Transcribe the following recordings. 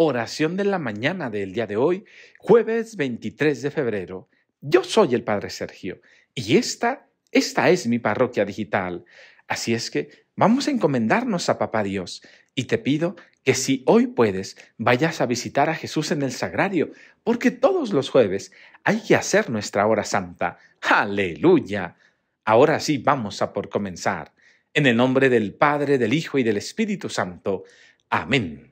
oración de la mañana del día de hoy, jueves 23 de febrero. Yo soy el Padre Sergio y esta, esta es mi parroquia digital. Así es que vamos a encomendarnos a Papá Dios y te pido que si hoy puedes, vayas a visitar a Jesús en el sagrario, porque todos los jueves hay que hacer nuestra hora santa. Aleluya. Ahora sí vamos a por comenzar. En el nombre del Padre, del Hijo y del Espíritu Santo. Amén.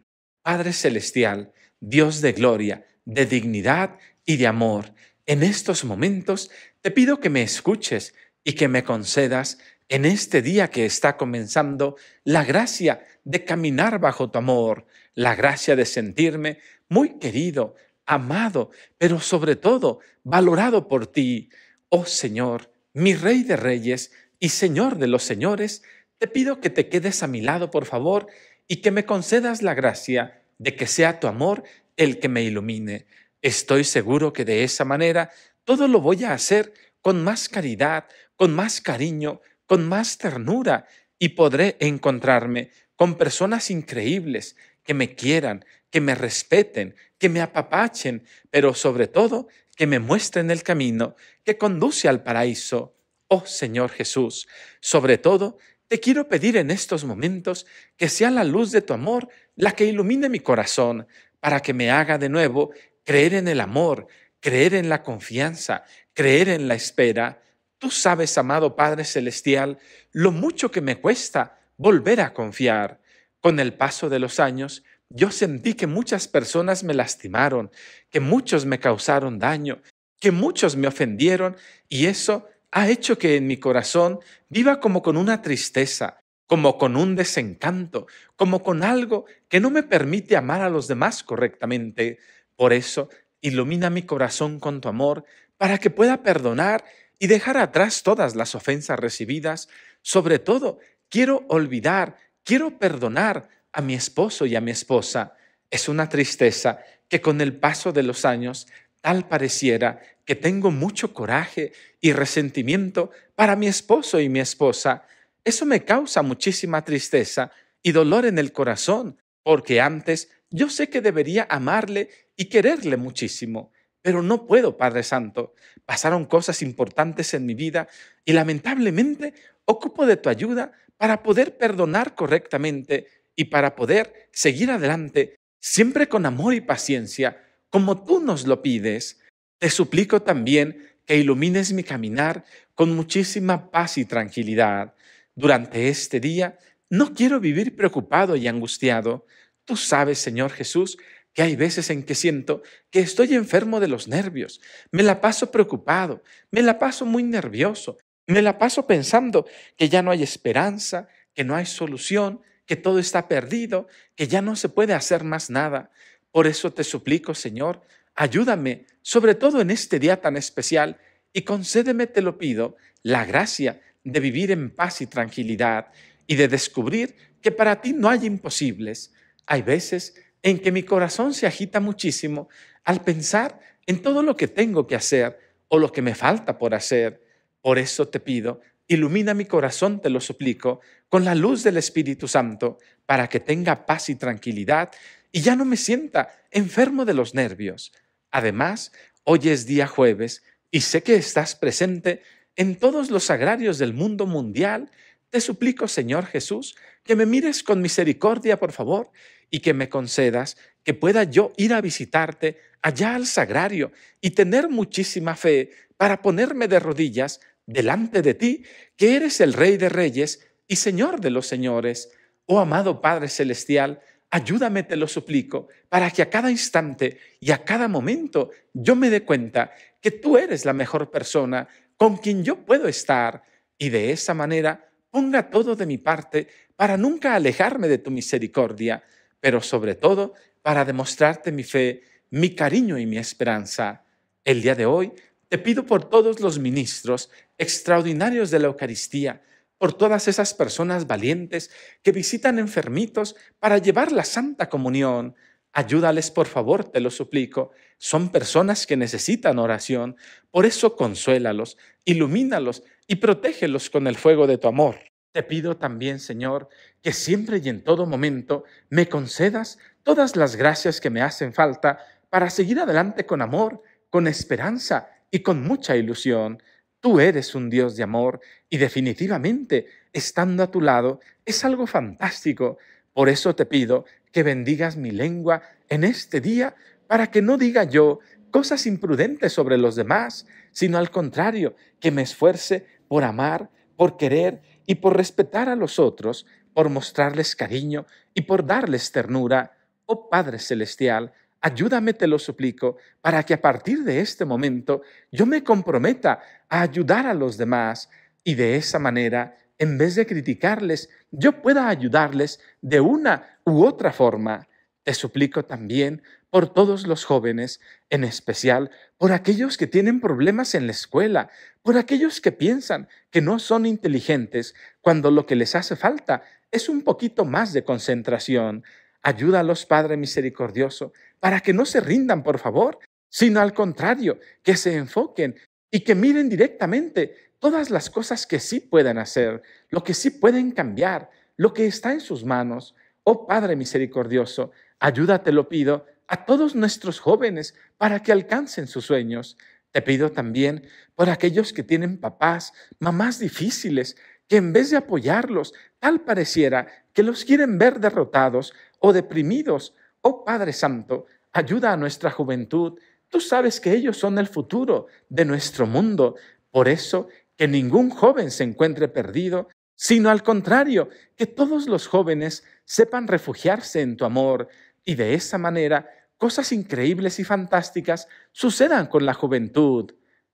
Padre Celestial, Dios de gloria, de dignidad y de amor, en estos momentos te pido que me escuches y que me concedas en este día que está comenzando la gracia de caminar bajo tu amor, la gracia de sentirme muy querido, amado, pero sobre todo valorado por ti. Oh Señor, mi Rey de Reyes y Señor de los Señores, te pido que te quedes a mi lado, por favor, y que me concedas la gracia de que sea tu amor el que me ilumine. Estoy seguro que de esa manera todo lo voy a hacer con más caridad, con más cariño, con más ternura y podré encontrarme con personas increíbles que me quieran, que me respeten, que me apapachen, pero sobre todo que me muestren el camino que conduce al paraíso. Oh Señor Jesús, sobre todo te quiero pedir en estos momentos que sea la luz de tu amor la que ilumine mi corazón para que me haga de nuevo creer en el amor, creer en la confianza, creer en la espera. Tú sabes, amado Padre Celestial, lo mucho que me cuesta volver a confiar. Con el paso de los años, yo sentí que muchas personas me lastimaron, que muchos me causaron daño, que muchos me ofendieron y eso ha hecho que en mi corazón viva como con una tristeza, como con un desencanto, como con algo que no me permite amar a los demás correctamente. Por eso, ilumina mi corazón con tu amor, para que pueda perdonar y dejar atrás todas las ofensas recibidas. Sobre todo, quiero olvidar, quiero perdonar a mi esposo y a mi esposa. Es una tristeza que con el paso de los años Tal pareciera que tengo mucho coraje y resentimiento para mi esposo y mi esposa. Eso me causa muchísima tristeza y dolor en el corazón, porque antes yo sé que debería amarle y quererle muchísimo, pero no puedo, Padre Santo. Pasaron cosas importantes en mi vida y lamentablemente ocupo de tu ayuda para poder perdonar correctamente y para poder seguir adelante, siempre con amor y paciencia como tú nos lo pides, te suplico también que ilumines mi caminar con muchísima paz y tranquilidad. Durante este día no quiero vivir preocupado y angustiado. Tú sabes, Señor Jesús, que hay veces en que siento que estoy enfermo de los nervios. Me la paso preocupado, me la paso muy nervioso, me la paso pensando que ya no hay esperanza, que no hay solución, que todo está perdido, que ya no se puede hacer más nada. Por eso te suplico, Señor, ayúdame, sobre todo en este día tan especial, y concédeme, te lo pido, la gracia de vivir en paz y tranquilidad y de descubrir que para ti no hay imposibles. Hay veces en que mi corazón se agita muchísimo al pensar en todo lo que tengo que hacer o lo que me falta por hacer. Por eso te pido, ilumina mi corazón, te lo suplico, con la luz del Espíritu Santo, para que tenga paz y tranquilidad y ya no me sienta enfermo de los nervios. Además, hoy es día jueves y sé que estás presente en todos los sagrarios del mundo mundial. Te suplico, Señor Jesús, que me mires con misericordia, por favor, y que me concedas que pueda yo ir a visitarte allá al sagrario y tener muchísima fe para ponerme de rodillas delante de ti, que eres el Rey de Reyes y Señor de los Señores. Oh amado Padre Celestial, Ayúdame, te lo suplico, para que a cada instante y a cada momento yo me dé cuenta que tú eres la mejor persona con quien yo puedo estar y de esa manera ponga todo de mi parte para nunca alejarme de tu misericordia, pero sobre todo para demostrarte mi fe, mi cariño y mi esperanza. El día de hoy te pido por todos los ministros extraordinarios de la Eucaristía, por todas esas personas valientes que visitan enfermitos para llevar la Santa Comunión. Ayúdales, por favor, te lo suplico. Son personas que necesitan oración, por eso consuélalos, ilumínalos y protégelos con el fuego de tu amor. Te pido también, Señor, que siempre y en todo momento me concedas todas las gracias que me hacen falta para seguir adelante con amor, con esperanza y con mucha ilusión. Tú eres un Dios de amor y definitivamente, estando a tu lado, es algo fantástico. Por eso te pido que bendigas mi lengua en este día para que no diga yo cosas imprudentes sobre los demás, sino al contrario, que me esfuerce por amar, por querer y por respetar a los otros, por mostrarles cariño y por darles ternura. Oh Padre Celestial, Ayúdame, te lo suplico, para que a partir de este momento yo me comprometa a ayudar a los demás y de esa manera, en vez de criticarles, yo pueda ayudarles de una u otra forma. Te suplico también por todos los jóvenes, en especial por aquellos que tienen problemas en la escuela, por aquellos que piensan que no son inteligentes cuando lo que les hace falta es un poquito más de concentración. Ayúdalos, Padre misericordioso, para que no se rindan, por favor, sino al contrario, que se enfoquen y que miren directamente todas las cosas que sí pueden hacer, lo que sí pueden cambiar, lo que está en sus manos. Oh Padre misericordioso, ayúdate, lo pido, a todos nuestros jóvenes para que alcancen sus sueños. Te pido también por aquellos que tienen papás, mamás difíciles, que en vez de apoyarlos, tal pareciera que los quieren ver derrotados o deprimidos oh Padre Santo, ayuda a nuestra juventud. Tú sabes que ellos son el futuro de nuestro mundo. Por eso, que ningún joven se encuentre perdido, sino al contrario, que todos los jóvenes sepan refugiarse en tu amor y de esa manera cosas increíbles y fantásticas sucedan con la juventud.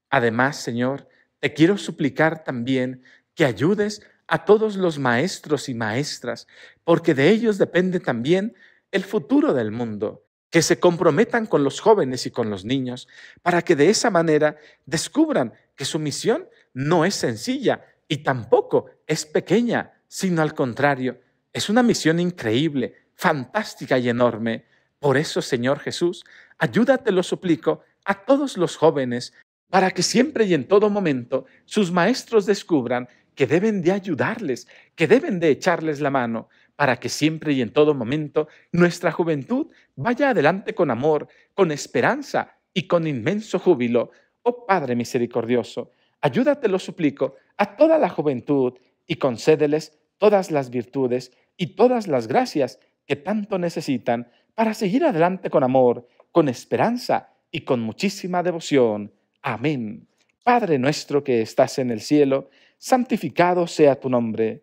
Además, Señor, te quiero suplicar también que ayudes a todos los maestros y maestras, porque de ellos depende también el futuro del mundo, que se comprometan con los jóvenes y con los niños, para que de esa manera descubran que su misión no es sencilla y tampoco es pequeña, sino al contrario, es una misión increíble, fantástica y enorme. Por eso, Señor Jesús, ayúdate, lo suplico, a todos los jóvenes, para que siempre y en todo momento sus maestros descubran que deben de ayudarles, que deben de echarles la mano, para que siempre y en todo momento nuestra juventud vaya adelante con amor, con esperanza y con inmenso júbilo. Oh Padre misericordioso, ayúdate, lo suplico, a toda la juventud y concédeles todas las virtudes y todas las gracias que tanto necesitan para seguir adelante con amor, con esperanza y con muchísima devoción. Amén. Padre nuestro que estás en el cielo, santificado sea tu nombre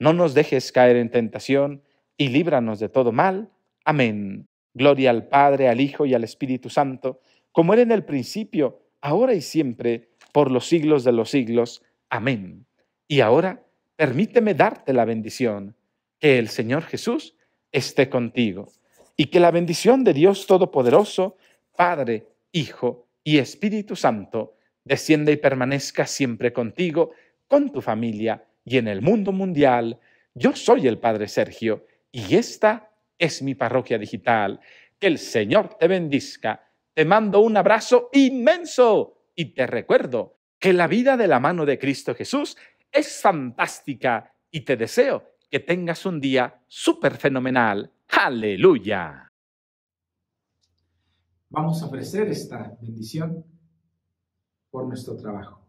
no nos dejes caer en tentación, y líbranos de todo mal. Amén. Gloria al Padre, al Hijo y al Espíritu Santo, como era en el principio, ahora y siempre, por los siglos de los siglos. Amén. Y ahora, permíteme darte la bendición. Que el Señor Jesús esté contigo y que la bendición de Dios Todopoderoso, Padre, Hijo y Espíritu Santo, descienda y permanezca siempre contigo, con tu familia y en el mundo mundial. Yo soy el Padre Sergio y esta es mi parroquia digital. Que el Señor te bendizca. Te mando un abrazo inmenso y te recuerdo que la vida de la mano de Cristo Jesús es fantástica y te deseo que tengas un día súper fenomenal. Aleluya. Vamos a ofrecer esta bendición por nuestro trabajo.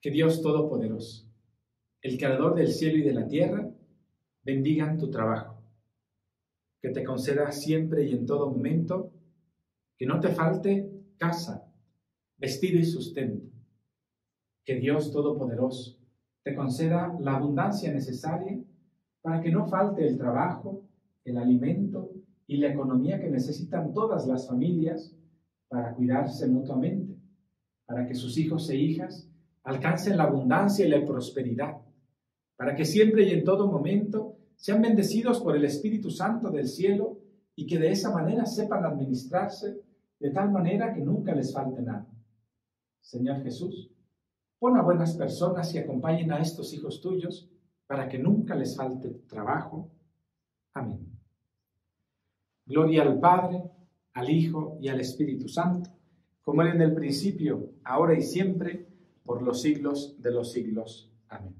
Que Dios Todopoderoso el creador del cielo y de la tierra, bendigan tu trabajo, que te conceda siempre y en todo momento, que no te falte casa, vestido y sustento, que Dios Todopoderoso te conceda la abundancia necesaria para que no falte el trabajo, el alimento y la economía que necesitan todas las familias para cuidarse mutuamente, para que sus hijos e hijas alcancen la abundancia y la prosperidad para que siempre y en todo momento sean bendecidos por el Espíritu Santo del cielo y que de esa manera sepan administrarse de tal manera que nunca les falte nada. Señor Jesús, pon a buenas personas y acompañen a estos hijos tuyos para que nunca les falte trabajo. Amén. Gloria al Padre, al Hijo y al Espíritu Santo, como era en el principio, ahora y siempre, por los siglos de los siglos. Amén.